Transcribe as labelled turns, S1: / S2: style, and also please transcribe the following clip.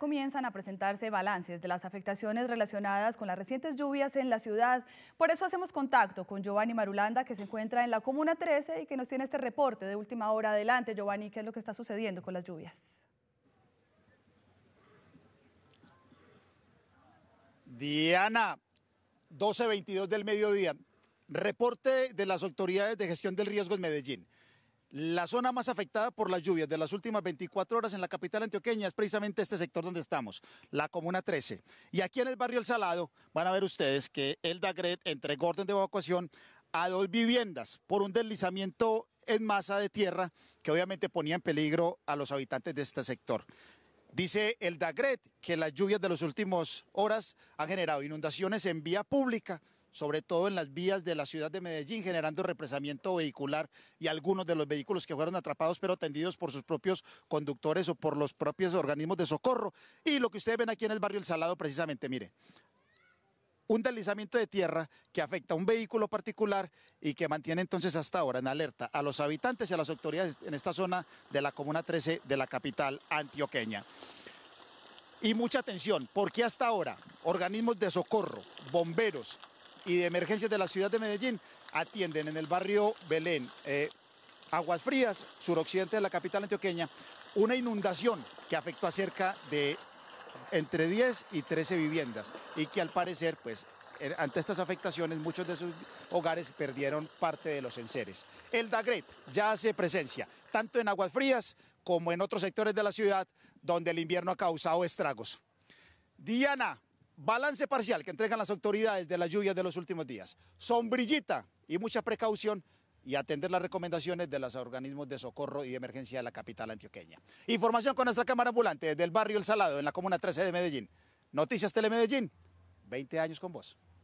S1: comienzan a presentarse balances de las afectaciones relacionadas con las recientes lluvias en la ciudad. Por eso hacemos contacto con Giovanni Marulanda, que se encuentra en la Comuna 13 y que nos tiene este reporte de última hora. Adelante, Giovanni, ¿qué es lo que está sucediendo con las lluvias?
S2: Diana, 12.22 del mediodía. Reporte de las autoridades de gestión del riesgo en Medellín. La zona más afectada por las lluvias de las últimas 24 horas en la capital antioqueña es precisamente este sector donde estamos, la Comuna 13. Y aquí en el barrio El Salado van a ver ustedes que el DAGRED entregó orden de evacuación a dos viviendas por un deslizamiento en masa de tierra que obviamente ponía en peligro a los habitantes de este sector. Dice el Dagret que las lluvias de las últimas horas han generado inundaciones en vía pública, sobre todo en las vías de la ciudad de Medellín, generando represamiento vehicular y algunos de los vehículos que fueron atrapados pero atendidos por sus propios conductores o por los propios organismos de socorro. Y lo que ustedes ven aquí en el barrio El Salado precisamente, mire, un deslizamiento de tierra que afecta a un vehículo particular y que mantiene entonces hasta ahora en alerta a los habitantes y a las autoridades en esta zona de la Comuna 13 de la capital antioqueña. Y mucha atención, porque hasta ahora organismos de socorro, bomberos, y de emergencias de la ciudad de Medellín atienden en el barrio Belén, eh, Aguas Frías, suroccidente de la capital antioqueña, una inundación que afectó a cerca de entre 10 y 13 viviendas y que al parecer, pues, eh, ante estas afectaciones, muchos de sus hogares perdieron parte de los enseres. El DAGRET ya hace presencia, tanto en Aguas Frías como en otros sectores de la ciudad donde el invierno ha causado estragos. Diana, balance parcial que entregan las autoridades de las lluvias de los últimos días, sombrillita y mucha precaución y atender las recomendaciones de los organismos de socorro y de emergencia de la capital antioqueña. Información con nuestra cámara ambulante desde el barrio El Salado, en la comuna 13 de Medellín. Noticias Telemedellín, 20 años con vos.